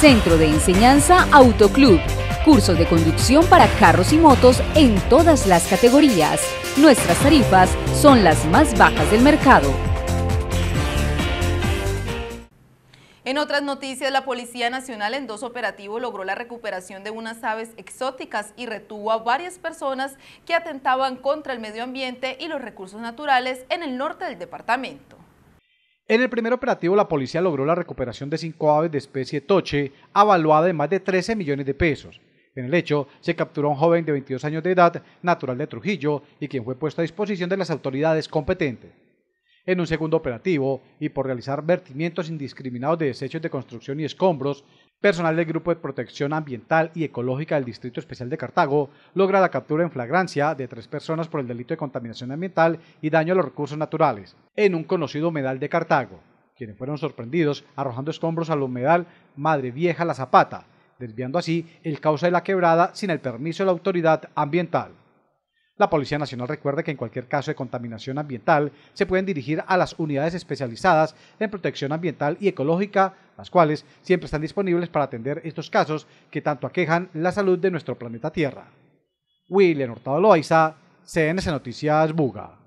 Centro de Enseñanza Autoclub. Cursos de conducción para carros y motos en todas las categorías. Nuestras tarifas son las más bajas del mercado. En otras noticias, la Policía Nacional en dos operativos logró la recuperación de unas aves exóticas y retuvo a varias personas que atentaban contra el medio ambiente y los recursos naturales en el norte del departamento. En el primer operativo, la policía logró la recuperación de cinco aves de especie toche, avaluada en más de 13 millones de pesos. En el hecho, se capturó a un joven de 22 años de edad, natural de Trujillo, y quien fue puesto a disposición de las autoridades competentes. En un segundo operativo, y por realizar vertimientos indiscriminados de desechos de construcción y escombros, Personal del Grupo de Protección Ambiental y Ecológica del Distrito Especial de Cartago logra la captura en flagrancia de tres personas por el delito de contaminación ambiental y daño a los recursos naturales en un conocido humedal de Cartago, quienes fueron sorprendidos arrojando escombros al humedal Madre Vieja La Zapata, desviando así el cauce de la quebrada sin el permiso de la autoridad ambiental. La Policía Nacional recuerda que en cualquier caso de contaminación ambiental se pueden dirigir a las unidades especializadas en protección ambiental y ecológica, las cuales siempre están disponibles para atender estos casos que tanto aquejan la salud de nuestro planeta Tierra. William Hurtado Loaiza, CNC Noticias Buga.